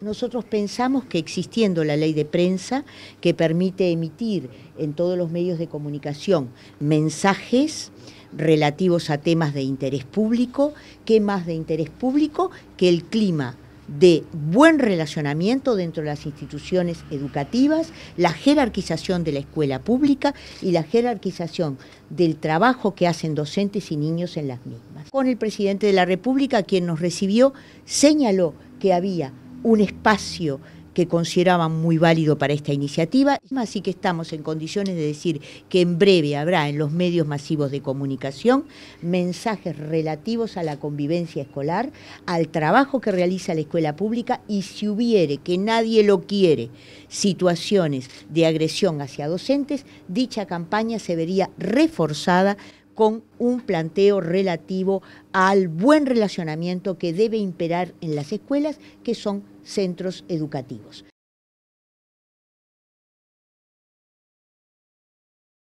Nosotros pensamos que existiendo la ley de prensa que permite emitir en todos los medios de comunicación mensajes relativos a temas de interés público, ¿qué más de interés público que el clima? de buen relacionamiento dentro de las instituciones educativas, la jerarquización de la escuela pública y la jerarquización del trabajo que hacen docentes y niños en las mismas. Con el presidente de la República, quien nos recibió, señaló que había un espacio que consideraban muy válido para esta iniciativa, así que estamos en condiciones de decir que en breve habrá en los medios masivos de comunicación mensajes relativos a la convivencia escolar, al trabajo que realiza la escuela pública y si hubiere, que nadie lo quiere, situaciones de agresión hacia docentes, dicha campaña se vería reforzada con un planteo relativo al buen relacionamiento que debe imperar en las escuelas, que son centros educativos.